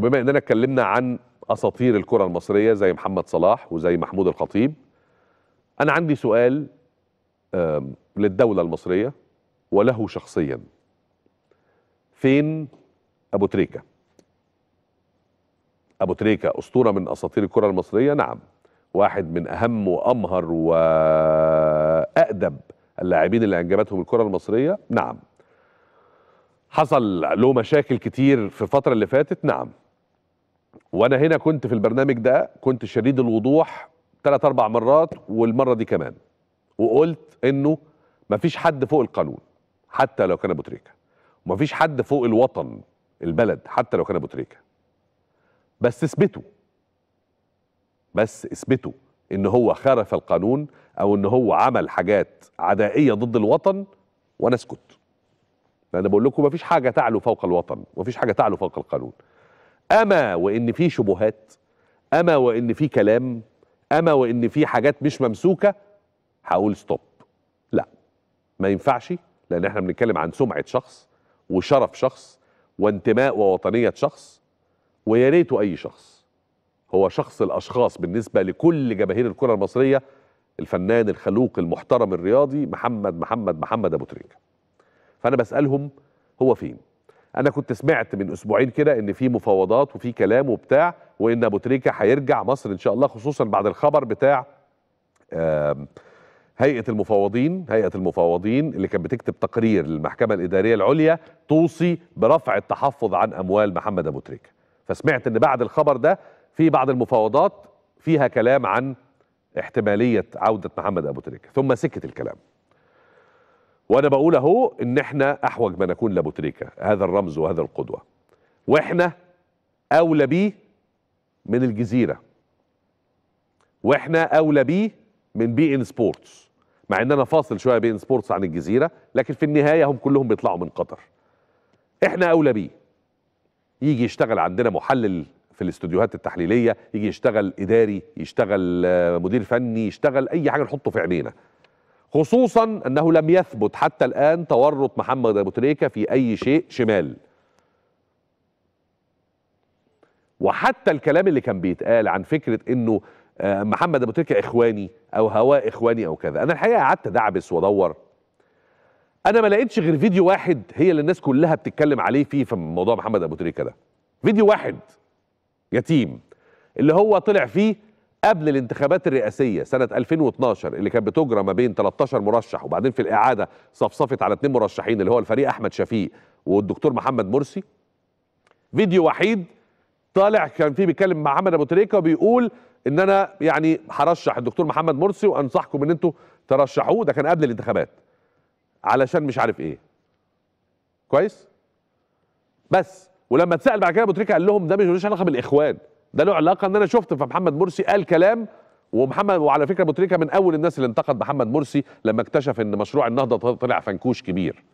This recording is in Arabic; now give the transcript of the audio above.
وبما اننا اتكلمنا عن اساطير الكره المصريه زي محمد صلاح وزي محمود الخطيب انا عندي سؤال للدوله المصريه وله شخصيا فين ابو تريكه ابو تريكه اسطوره من اساطير الكره المصريه نعم واحد من اهم وامهر واادب اللاعبين اللي انجبتهم الكره المصريه نعم حصل له مشاكل كتير في الفتره اللي فاتت نعم وانا هنا كنت في البرنامج ده كنت شديد الوضوح ثلاث اربع مرات والمره دي كمان وقلت انه مفيش حد فوق القانون حتى لو كان ابو تريكه ومفيش حد فوق الوطن البلد حتى لو كان ابو تريكه بس اثبتوا بس اثبتوا ان هو خرف القانون او ان هو عمل حاجات عدائيه ضد الوطن وانا اسكت لان بقول لكم مفيش حاجه تعلو فوق الوطن ومفيش حاجه تعلو فوق القانون اما وان في شبهات اما وان في كلام اما وان في حاجات مش ممسوكه هقول ستوب لا ما ينفعش لان احنا بنتكلم عن سمعه شخص وشرف شخص وانتماء ووطنيه شخص ويا ريت اي شخص هو شخص الاشخاص بالنسبه لكل جماهير الكره المصريه الفنان الخلوق المحترم الرياضي محمد محمد محمد ابو تريكه فانا بسالهم هو فين انا كنت سمعت من اسبوعين كده ان في مفاوضات وفي كلام وبتاع وان ابو تريكه هيرجع مصر ان شاء الله خصوصا بعد الخبر بتاع هيئه المفاوضين هيئه المفاوضين اللي كانت بتكتب تقرير للمحكمه الاداريه العليا توصي برفع التحفظ عن اموال محمد ابو تريكه فسمعت ان بعد الخبر ده في بعض المفاوضات فيها كلام عن احتماليه عوده محمد ابو تريكه ثم سكت الكلام وانا بقول اهو ان احنا احوج ما نكون لابوتريكا هذا الرمز وهذا القدوه واحنا اولى بيه من الجزيره واحنا اولى بيه من بي ان سبورتس مع ان انا فاصل شويه بي ان سبورتس عن الجزيره لكن في النهايه هم كلهم بيطلعوا من قطر احنا اولى بيه يجي يشتغل عندنا محلل في الاستوديوهات التحليليه يجي يشتغل اداري يشتغل آه، مدير فني يشتغل اي حاجه نحطه في عينينا خصوصا أنه لم يثبت حتى الآن تورط محمد أبو تريكة في أي شيء شمال وحتى الكلام اللي كان بيتقال عن فكرة أنه آه، محمد أبو تريكة إخواني أو هواء إخواني أو كذا أنا الحقيقة قعدت أدعبس وأدور أنا ما لقيتش غير فيديو واحد هي اللي الناس كلها بتتكلم عليه فيه في موضوع محمد أبو تريكة ده فيديو واحد يتيم اللي هو طلع فيه قبل الانتخابات الرئاسية سنة 2012 اللي كانت بتجرى ما بين 13 مرشح وبعدين في الإعادة صفصفت على اثنين مرشحين اللي هو الفريق أحمد شفيق والدكتور محمد مرسي فيديو وحيد طالع كان فيه بيتكلم مع محمد أبو تريكة وبيقول إن أنا يعني هرشح الدكتور محمد مرسي وأنصحكم إن أنتوا ترشحوه ده كان قبل الانتخابات علشان مش عارف إيه كويس بس ولما اتسأل بعد كده أبو تريكة قال لهم ده مش ملوش علاقة بالإخوان ده له علاقه ان انا شفت في محمد مرسي قال كلام ومحمد وعلى فكره ابو تريكه من اول الناس اللي انتقد محمد مرسي لما اكتشف ان مشروع النهضه طلع فنكوش كبير